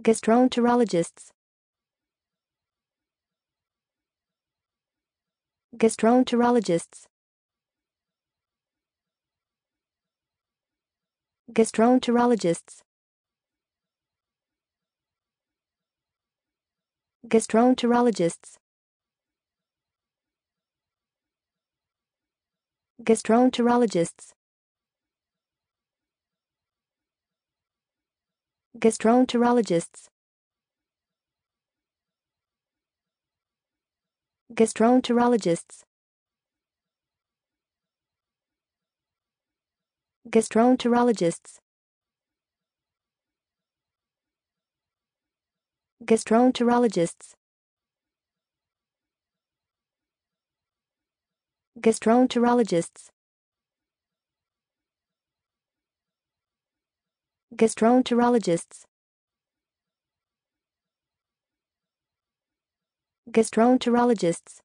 Gastroenterologists Gastroenterologists Gastroenterologists Gastroenterologists Gastroenterologists Gastroenterologists Gastroenterologists Gastroenterologists Gastroenterologists Gastroenterologists Gastroenterologists Gastroenterologists